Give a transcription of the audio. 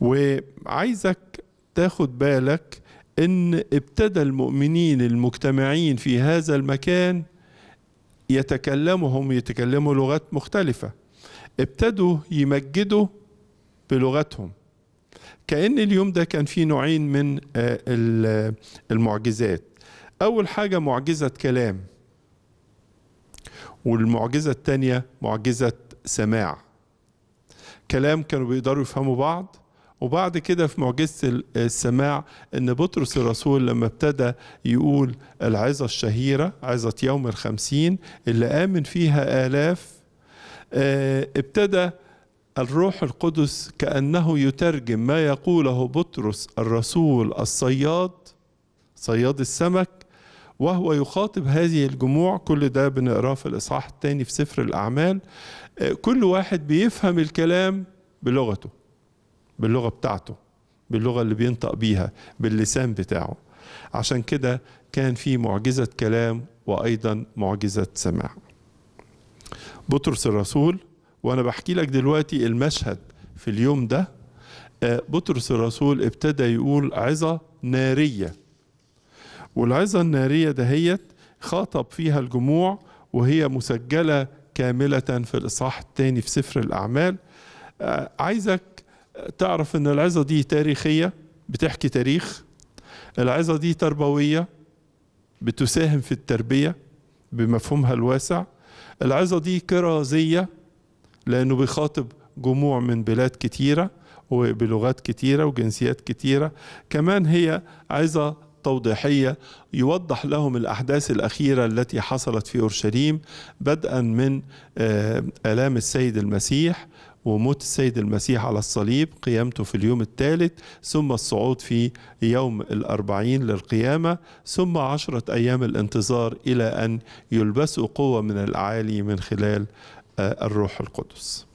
وعايزك تاخد بالك ان ابتدى المؤمنين المجتمعين في هذا المكان يتكلموا هم يتكلموا لغات مختلفة ابتدوا يمجدوا بلغتهم كأن اليوم ده كان فيه نوعين من آه، المعجزات أول حاجة معجزة كلام والمعجزة الثانية معجزة سماع كلام كانوا بيقدروا يفهموا بعض وبعد كده في معجزة السماع أن بطرس الرسول لما ابتدى يقول العظة الشهيرة عظة يوم الخمسين اللي آمن فيها آلاف آه، ابتدى الروح القدس كأنه يترجم ما يقوله بطرس الرسول الصياد صياد السمك وهو يخاطب هذه الجموع كل ده بنقراه في الإصحاح الثاني في سفر الأعمال آه، كل واحد بيفهم الكلام بلغته باللغه بتاعته باللغه اللي بينطق بيها باللسان بتاعه عشان كده كان في معجزه كلام وايضا معجزه سماع بطرس الرسول وانا بحكي لك دلوقتي المشهد في اليوم ده آه، بطرس الرسول ابتدى يقول عظه ناريه والعظه الناريه دهيت خاطب فيها الجموع وهي مسجله كامله في الاصحاح الثاني في سفر الاعمال آه، عايزك تعرف ان العظه دي تاريخيه بتحكي تاريخ العظه دي تربويه بتساهم في التربيه بمفهومها الواسع العظه دي كرازيه لانه بيخاطب جموع من بلاد كتيره وبلغات كتيره وجنسيات كتيره كمان هي عظه توضيحيه يوضح لهم الاحداث الاخيره التي حصلت في اورشليم بدءا من آه، الام السيد المسيح وموت السيد المسيح على الصليب قيامته في اليوم الثالث ثم الصعود في يوم الأربعين للقيامة ثم عشرة أيام الانتظار إلى أن يلبسوا قوة من الأعالي من خلال آه، الروح القدس